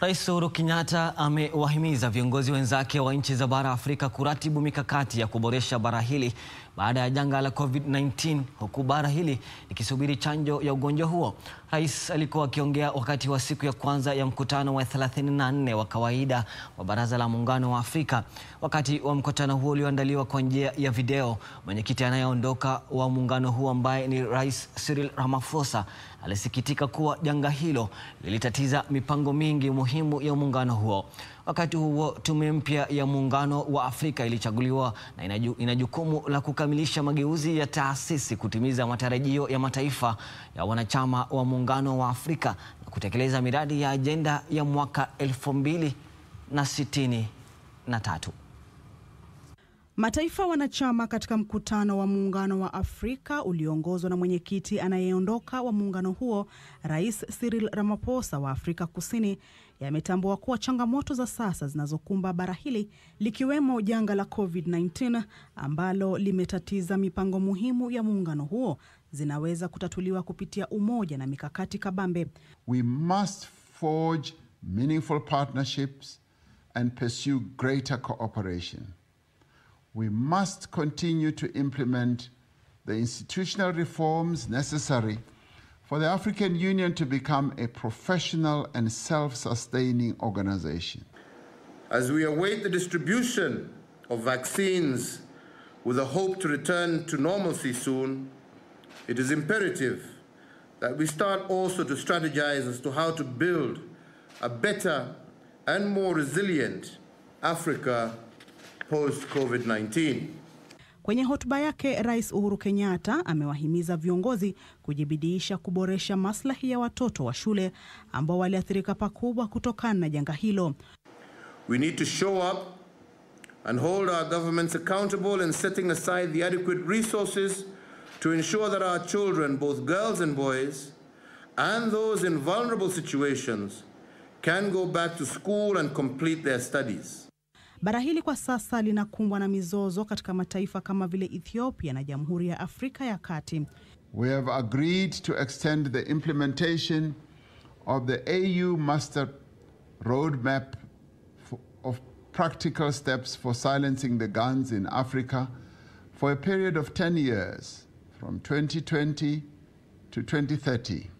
Rais Uhuru Kenyatta amewahimiza viongozi wenzake wa nchi za bara Afrika kuratibu mikakati ya kuboresha bara hili baada ya janga la COVID-19 huku bara hili likisubiri chanjo ya ugonjwa huo. Rais alikuwa akiongea wakati wa siku ya kwanza ya mkutano wa 34 wa kawaida wa Baraza la Muungano wa Afrika. Wakati wa mkutano huo ulioandaliwa kwa njia ya video, mwenyekiti anayeondoka wa muungano huo ambaye ni Rais Cyril Ramaphosa alisikitika kuwa janga hilo lilitatiza mipango mingi muhimu ya muungano huo. Wakati huo, tume mpya ya Muungano wa Afrika ilichaguliwa na ina jukumu la kukamilisha mageuzi ya taasisi, kutimiza matarajio ya mataifa ya wanachama wa muungano Muungano wa Afrika na kutekeleza miradi ya ajenda ya mwaka elfu mbili na sitini na tatu. Mataifa wanachama katika mkutano wa muungano wa Afrika ulioongozwa na mwenyekiti anayeondoka wa muungano huo, Rais Cyril Ramaphosa wa Afrika Kusini, yametambua kuwa changamoto za sasa zinazokumba bara hili likiwemo janga la COVID-19 ambalo limetatiza mipango muhimu ya muungano huo zinaweza kutatuliwa kupitia umoja na mikakati kabambe. We must forge meaningful partnerships and pursue greater cooperation. we must continue to implement the institutional reforms necessary for the African Union to become a professional and self sustaining organization. As we await the distribution of vaccines with a hope to return to normalcy soon, it is imperative that we start also to strategize as to how to build a better and more resilient Africa post COVID-19. Kwenye hotuba yake, Rais Uhuru Kenyatta amewahimiza viongozi kujibidiisha kuboresha maslahi ya watoto wa shule ambao waliathirika pakubwa kutokana na janga hilo. We need to show up and hold our governments accountable in setting aside the adequate resources to ensure that our children, both girls and boys, and those in vulnerable situations can go back to school and complete their studies. Bara hili kwa sasa linakumbwa na mizozo katika mataifa kama vile Ethiopia na Jamhuri ya Afrika ya Kati. We have agreed to extend the implementation of the AU master roadmap of practical steps for silencing the guns in Africa for a period of 10 years from 2020 to 2030.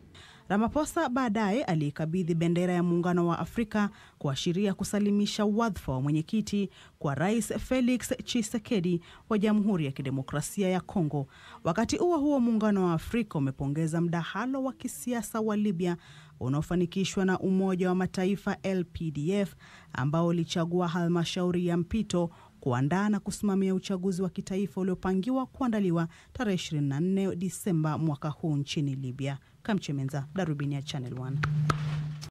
Ramaphosa baadaye aliikabidhi bendera ya Muungano wa Afrika kuashiria kusalimisha wadhifa wa mwenyekiti kwa Rais Felix Tshisekedi wa Jamhuri ya Kidemokrasia ya Kongo. Wakati huo huo, Muungano wa Afrika umepongeza mdahalo wa kisiasa wa Libya unaofanikishwa na Umoja wa Mataifa LPDF ambao ulichagua halmashauri ya mpito kuandaa na kusimamia uchaguzi wa kitaifa uliopangiwa kuandaliwa tarehe 24 Disemba mwaka huu nchini Libya kamchemenza darubini ya channel 1